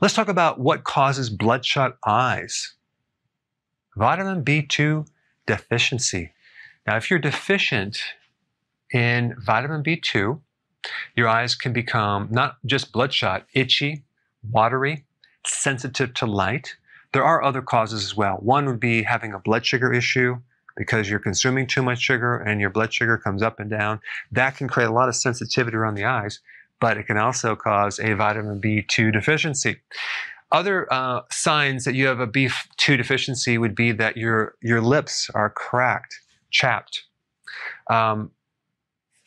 Let's talk about what causes bloodshot eyes. Vitamin B2 deficiency. Now, if you're deficient in vitamin B2, your eyes can become not just bloodshot, itchy, watery, sensitive to light. There are other causes as well. One would be having a blood sugar issue because you're consuming too much sugar and your blood sugar comes up and down. That can create a lot of sensitivity around the eyes but it can also cause a vitamin B2 deficiency. Other uh, signs that you have a B2 deficiency would be that your, your lips are cracked, chapped, um,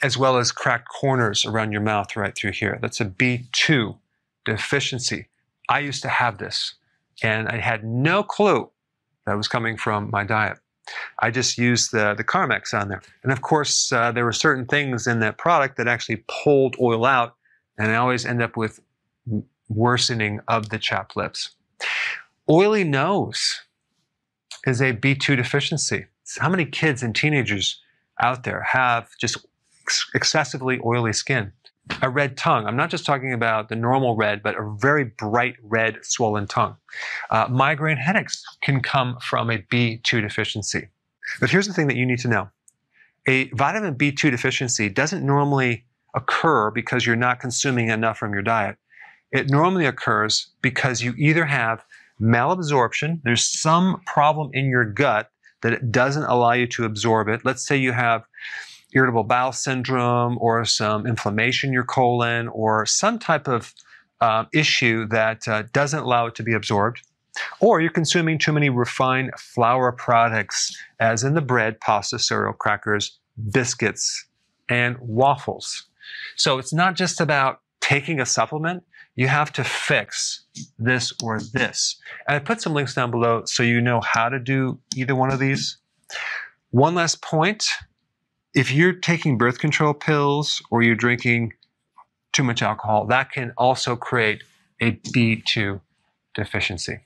as well as cracked corners around your mouth right through here. That's a B2 deficiency. I used to have this, and I had no clue that was coming from my diet. I just used the, the Carmex on there. And of course, uh, there were certain things in that product that actually pulled oil out and I always end up with worsening of the chapped lips. Oily nose is a B2 deficiency. So how many kids and teenagers out there have just excessively oily skin? A red tongue. I'm not just talking about the normal red, but a very bright red, swollen tongue. Uh, migraine headaches can come from a B2 deficiency. But here's the thing that you need to know a vitamin B2 deficiency doesn't normally occur because you're not consuming enough from your diet. It normally occurs because you either have malabsorption, there's some problem in your gut that it doesn't allow you to absorb it. Let's say you have irritable bowel syndrome or some inflammation in your colon or some type of um, issue that uh, doesn't allow it to be absorbed. Or you're consuming too many refined flour products, as in the bread, pasta, cereal, crackers, biscuits, and waffles. So it's not just about taking a supplement. You have to fix this or this. And I put some links down below so you know how to do either one of these. One last point. If you're taking birth control pills or you're drinking too much alcohol, that can also create a B2 deficiency.